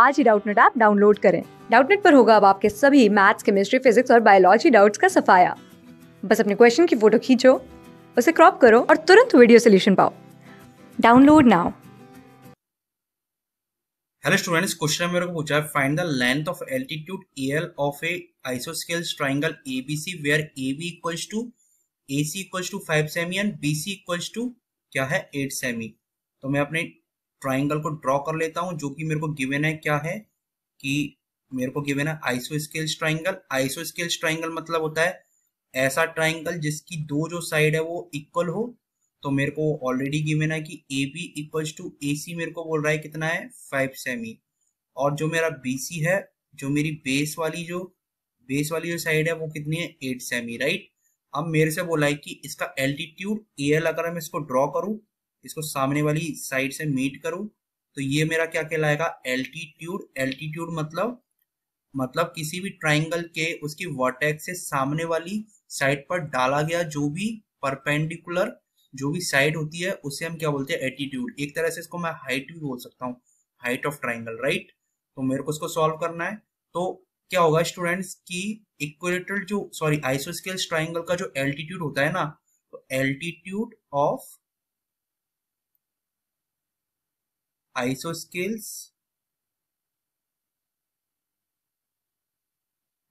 आज ही Doubtnut app download करें डाउटनेट पर होगा अब आपके सभी मैथ्स केमिस्ट्री फिजिक्स और बायोलॉजी डाउट्स का सफाया बस अपने क्वेश्चन की फोटो खींचो उसे क्रॉप करो और तुरंत वीडियो सोल्यूशन पाओ download now hello students question मेरे को पूछा है find the length of altitude L of a isosceles triangle ABC where A B equals to AC equals to 5 cm and BC equals to क्या है 8 semi तो मैं अपने ट्राइंगल को ड्रॉ कर लेता हूँ जो कि मेरे को गिवेन है क्या है कि मेरे को गिवेन है isosceles triangle isosceles triangle मतलब होता है ऐसा ट्राइंगल जिसकी दो जो साइड है वो इक्वल हो तो मेरे को ऑलरेडी गिवेन है कि A B equals to A C मेरे को बोल रहा है कितना है फाइव सेमी और जो मेरा बी सी है जो मेरी बेस वाली जो बेस वाली जो साइड है वो कितनी है एट सेमी राइट अब मेरे से बोला है कि इसका एल्टीट्यूड ए एल अगर मैं इसको ड्रॉ करूँ इसको सामने वाली साइड से मीट करूं तो ये मेरा क्या कहलाएगा एल्टीट्यूड एल्टीट्यूड मतलब मतलब किसी भी ट्राइंगल के उसकी वर्टेक्स से सामने वाली साइड पर डाला गया जो भी परपेंडिकुलर जो भी साइड होती है उसे हम क्या बोलते हैं एटीट्यूड एक तरह से इसको मैं हाइट भी बोल सकता हूँ हाइट ऑफ ट्राइंगल राइट तो मेरे को इसको सॉल्व करना है तो क्या होगा स्टूडेंट्स की इक्वेटर जो सॉरी आइसोस्केल्स ट्राइंगल का जो एल्टीट्यूड होता है ना तो altitude of Isosceles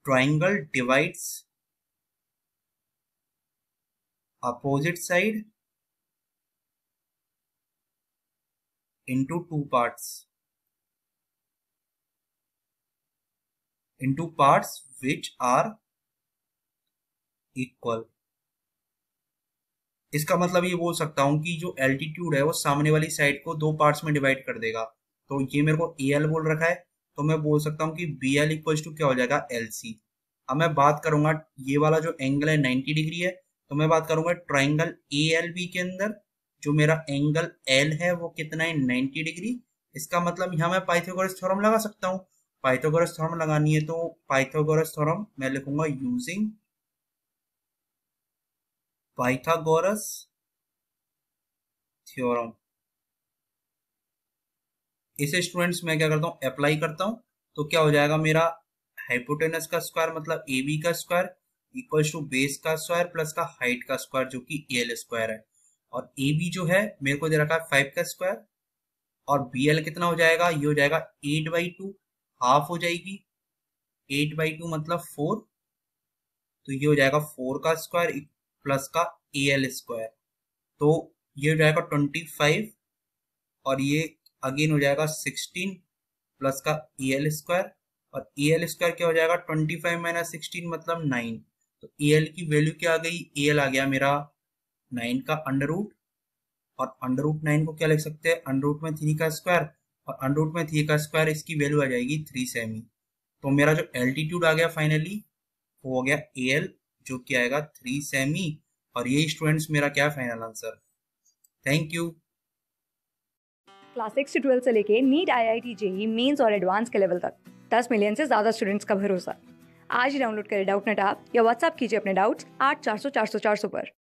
triangle divides opposite side into two parts into parts which are equal इसका मतलब ये बोल सकता हूँ कि जो एल्टीट्यूड है वो सामने वाली साइड को दो पार्ट्स में डिवाइड कर देगा तो ये मेरे को ए एल बोल रखा है तो मैं बोल सकता हूँ कि बी एल इक्वल्स टू क्या हो जाएगा एल सी अब मैं बात करूंगा ये वाला जो एंगल है नाइन्टी डिग्री है तो मैं बात करूंगा ट्राइंगल ए एल बी के अंदर जो मेरा एंगल एल है वो कितना है नाइन्टी डिग्री इसका मतलब यहाँ मैं पाइथागोरस थ्योरम लगा सकता हूँ पाइथागोरस थ्योरम लगानी है तो पाइथागोरस थ्योरम मैं लिखूंगा यूजिंग पाइथागोरस थ्योरम इसे स्टूडेंट्स मैं क्या करता हूं अप्लाई करता हूं तो क्या हो जाएगा मेरा हाइपोटेनस का स्क्वायर मतलब ए बी का स्क्वायर इक्वल टू बेस का स्क्वायर प्लस का हाइट का स्क्वायर जो कि एल स्क्वायर है और ए बी जो है मेरे को दे रखा है फाइव का स्क्वायर और बी एल कितना हो जाएगा ये हो जाएगा एट बाई टू हाफ हो जाएगी एट बाई टू मतलब फोर तो ये हो जाएगा फोर का स्क्वायर प्लस का ए एल स्क्वायर तो ये हो जाएगा ट्वेंटी फाइव और ये अगेन हो जाएगा सिक्सटीन प्लस का ए एल स्क्वायर और ए एल स्क्वायर क्या हो जाएगा ट्वेंटी फाइव माइनस सिक्सटीन मतलब नाइन तो ए e एल की वैल्यू क्या आ गई ए e एल आ गया मेरा नाइन का अंडर रूट और अंडर रूट नाइन को क्या लिख सकते हैं अंडर रूट में थ्री का स्क्वायर और अंडर रूट में थ्री का स्क्वायर इसकी वैल्यू आ जाएगी थ्री सेमी तो मेरा जो एल्टीट्यूड आ गया फाइनली वो हो गया ए एल जो कि आएगा थ्री सेमी और ये स्टूडेंट्स मेरा क्या final answer thank you class six से ट्वेल्थ से लेके NEET I I T JEE Mains और एडवांस के लेवल तक दस मिलियन से ज्यादा स्टूडेंट्स का भरोसा आज ही डाउनलोड करें डाउट नेट आप या व्हाट्सअप कीजिए अपने डाउट्स आठ चार सौ चार सौ चार सौ पर